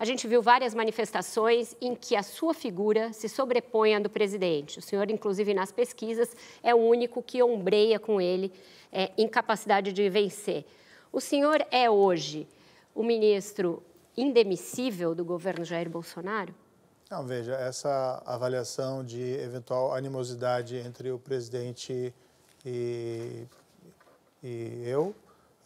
a gente viu várias manifestações em que a sua figura se sobrepõe à do presidente. O senhor, inclusive nas pesquisas, é o único que ombreia com ele é, incapacidade de vencer. O senhor é hoje o ministro indemissível do governo Jair Bolsonaro? Não, veja, essa avaliação de eventual animosidade entre o presidente e, e eu,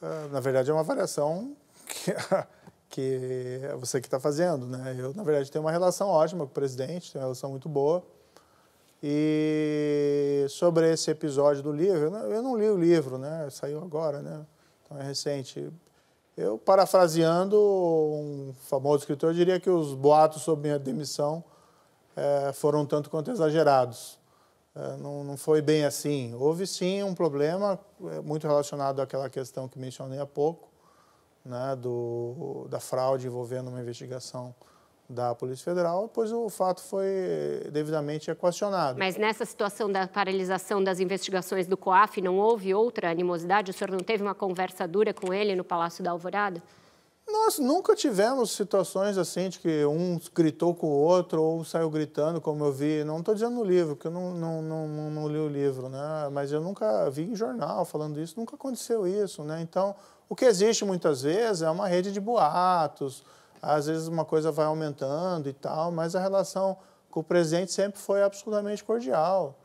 eh, na verdade, é uma avaliação que que é você que está fazendo, né? Eu, na verdade, tenho uma relação ótima com o presidente, tenho uma relação muito boa. E sobre esse episódio do livro, eu não, li o livro, né? Saiu agora, né? Então é recente. Eu, parafraseando um famoso escritor, diria que os boatos sobre minha demissão é, foram tanto quanto exagerados. É, não, não foi bem assim. Houve sim um problema é, muito relacionado àquela questão que mencionei há pouco, né, do, da fraude envolvendo uma investigação da Polícia Federal, pois o fato foi devidamente equacionado. Mas nessa situação da paralisação das investigações do COAF, não houve outra animosidade? O senhor não teve uma conversa dura com ele no Palácio da Alvorada? Nós nunca tivemos situações assim de que um gritou com o outro ou saiu gritando, como eu vi. Não estou dizendo no livro, porque eu não, não, não, não, não li o livro, né? Mas eu nunca vi em jornal falando isso, nunca aconteceu isso, né? Então, o que existe muitas vezes é uma rede de boatos, às vezes uma coisa vai aumentando e tal, mas a relação com o presidente sempre foi absolutamente cordial.